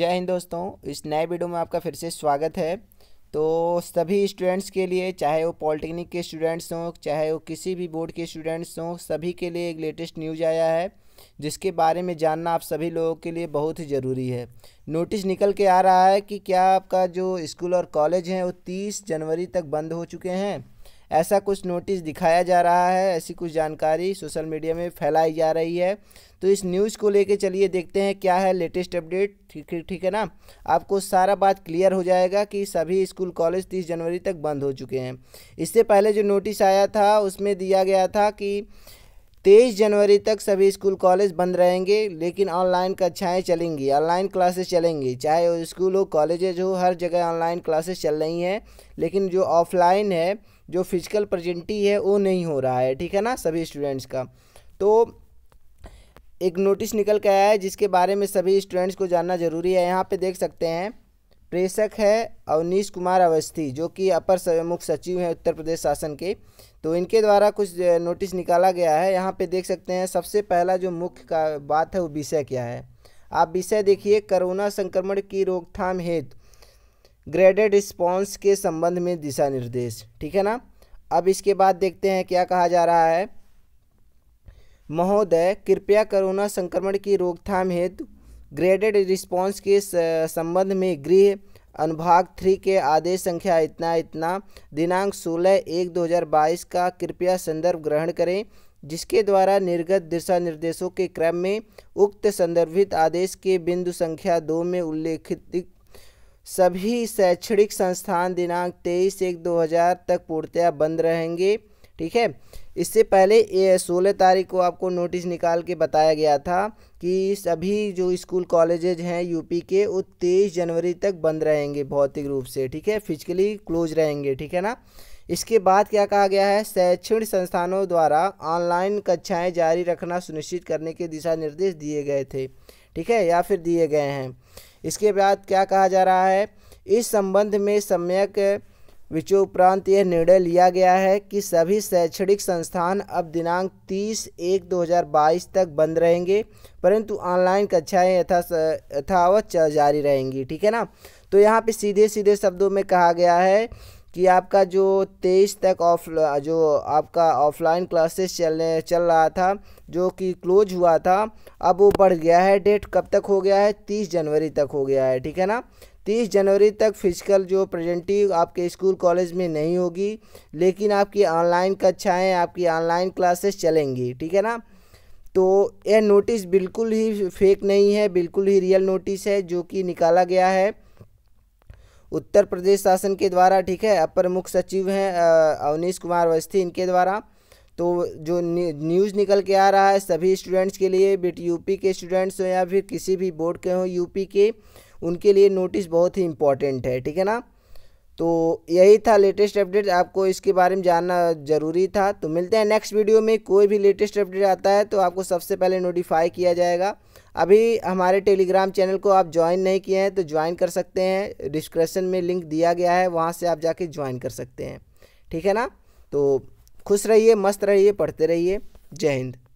जय हिंद दोस्तों इस नए वीडियो में आपका फिर से स्वागत है तो सभी स्टूडेंट्स के लिए चाहे वो पॉलिटेक्निक के स्टूडेंट्स हों चाहे वो किसी भी बोर्ड के स्टूडेंट्स हों सभी के लिए एक लेटेस्ट न्यूज़ आया है जिसके बारे में जानना आप सभी लोगों के लिए बहुत ही ज़रूरी है नोटिस निकल के आ रहा है कि क्या आपका जो स्कूल और कॉलेज हैं वो तीस जनवरी तक बंद हो चुके हैं ऐसा कुछ नोटिस दिखाया जा रहा है ऐसी कुछ जानकारी सोशल मीडिया में फैलाई जा रही है तो इस न्यूज़ को लेके चलिए देखते हैं क्या है लेटेस्ट अपडेट ठीक ठीक है ना आपको सारा बात क्लियर हो जाएगा कि सभी स्कूल कॉलेज तीस जनवरी तक बंद हो चुके हैं इससे पहले जो नोटिस आया था उसमें दिया गया था कि तेईस जनवरी तक सभी स्कूल कॉलेज बंद रहेंगे लेकिन ऑनलाइन कक्षाएं चलेंगी ऑनलाइन क्लासेस चलेंगी चाहे वो स्कूल हो कॉलेजेज हो हर जगह ऑनलाइन क्लासेस चल रही हैं लेकिन जो ऑफलाइन है जो फिजिकल प्रजेंटी है वो नहीं हो रहा है ठीक है ना सभी स्टूडेंट्स का तो एक नोटिस निकल के आया है जिसके बारे में सभी स्टूडेंट्स को जानना ज़रूरी है यहाँ पे देख सकते हैं प्रेषक है अवनीश कुमार अवस्थी जो कि अपर मुख्य सचिव हैं उत्तर प्रदेश शासन के तो इनके द्वारा कुछ नोटिस निकाला गया है यहाँ पे देख सकते हैं सबसे पहला जो मुख्य का बात है वो विषय क्या है आप विषय देखिए कोरोना संक्रमण की रोकथाम हेतु ग्रेडेड रिस्पॉन्स के संबंध में दिशा निर्देश ठीक है ना अब इसके बाद देखते हैं क्या कहा जा रहा है महोदय कृपया कोरोना संक्रमण की रोकथाम हेतु ग्रेडेड रिस्पॉन्स के संबंध में गृह अनुभाग थ्री के आदेश संख्या इतना इतना दिनांक 16 एक 2022 का कृपया संदर्भ ग्रहण करें जिसके द्वारा निर्गत दिशा निर्देशों के क्रम में उक्त संदर्भित आदेश के बिंदु संख्या दो में उल्लेखित सभी शैक्षणिक संस्थान दिनांक 23 एक 2000 तक पूर्णतया बंद रहेंगे ठीक है इससे पहले सोलह तारीख को आपको नोटिस निकाल के बताया गया था कि सभी जो स्कूल कॉलेजेज हैं यूपी के वो तेईस जनवरी तक बंद रहेंगे भौतिक रूप से ठीक है फिजिकली क्लोज रहेंगे ठीक है ना इसके बाद क्या कहा गया है शैक्षणिक संस्थानों द्वारा ऑनलाइन कक्षाएं जारी रखना सुनिश्चित करने के दिशा निर्देश दिए गए थे ठीक है या फिर दिए गए हैं इसके बाद क्या कहा जा रहा है इस संबंध में सम्यक उपरांत यह निर्णय लिया गया है कि सभी शैक्षणिक संस्थान अब दिनांक 30 एक 2022 तक बंद रहेंगे परंतु ऑनलाइन कक्षाएं यथा यथावत जारी रहेंगी ठीक है ना तो यहाँ पे सीधे सीधे शब्दों में कहा गया है कि आपका जो तेईस तक ऑफ जो आपका ऑफलाइन क्लासेस चलने चल रहा था जो कि क्लोज हुआ था अब वो बढ़ गया है डेट कब तक हो गया है तीस जनवरी तक हो गया है ठीक है ना तीस जनवरी तक फिजिकल जो प्रेजेंटिव आपके स्कूल कॉलेज में नहीं होगी लेकिन आपकी ऑनलाइन कक्षाएँ आपकी ऑनलाइन क्लासेस चलेंगी ठीक है ना तो यह नोटिस बिल्कुल ही फेक नहीं है बिल्कुल ही रियल नोटिस है जो कि निकाला गया है उत्तर प्रदेश शासन के द्वारा ठीक है अपर मुख्य सचिव हैं अवनीश कुमार अवस्थी इनके द्वारा तो जो न्यूज़ निकल के आ रहा है सभी स्टूडेंट्स के लिए बेटी यूपी के स्टूडेंट्स हों या फिर किसी भी बोर्ड के हों यूपी के उनके लिए नोटिस बहुत ही इम्पॉर्टेंट है ठीक है ना तो यही था लेटेस्ट अपडेट आपको इसके बारे में जानना ज़रूरी था तो मिलते हैं नेक्स्ट वीडियो में कोई भी लेटेस्ट अपडेट आता है तो आपको सबसे पहले नोटिफाई किया जाएगा अभी हमारे टेलीग्राम चैनल को आप ज्वाइन नहीं किए हैं तो ज्वाइन कर सकते हैं डिस्क्रिप्शन में लिंक दिया गया है वहाँ से आप जाके ज्वाइन कर सकते हैं ठीक है ना तो खुश रहिए मस्त रहिए पढ़ते रहिए जय हिंद